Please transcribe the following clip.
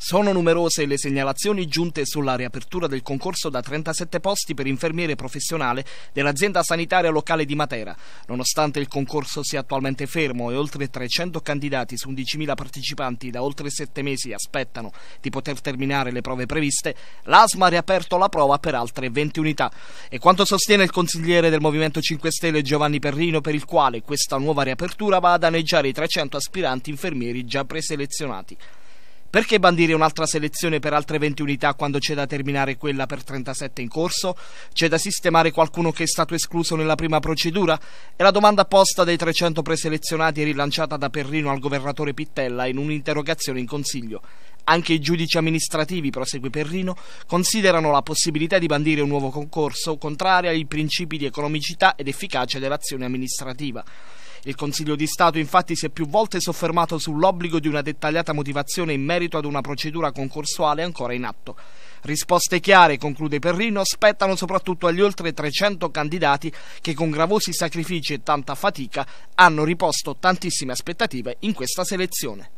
Sono numerose le segnalazioni giunte sulla riapertura del concorso da 37 posti per infermiere professionale dell'azienda sanitaria locale di Matera. Nonostante il concorso sia attualmente fermo e oltre 300 candidati su 11.000 partecipanti da oltre 7 mesi aspettano di poter terminare le prove previste, l'ASMA ha riaperto la prova per altre 20 unità. E quanto sostiene il consigliere del Movimento 5 Stelle Giovanni Perrino per il quale questa nuova riapertura va a danneggiare i 300 aspiranti infermieri già preselezionati. Perché bandire un'altra selezione per altre 20 unità quando c'è da terminare quella per 37 in corso? C'è da sistemare qualcuno che è stato escluso nella prima procedura? È la domanda posta dai 300 preselezionati e rilanciata da Perrino al governatore Pittella in un'interrogazione in consiglio. Anche i giudici amministrativi, prosegue Perrino, considerano la possibilità di bandire un nuovo concorso contraria ai principi di economicità ed efficacia dell'azione amministrativa. Il Consiglio di Stato infatti si è più volte soffermato sull'obbligo di una dettagliata motivazione in merito ad una procedura concorsuale ancora in atto. Risposte chiare, conclude Perrino, spettano soprattutto agli oltre 300 candidati che con gravosi sacrifici e tanta fatica hanno riposto tantissime aspettative in questa selezione.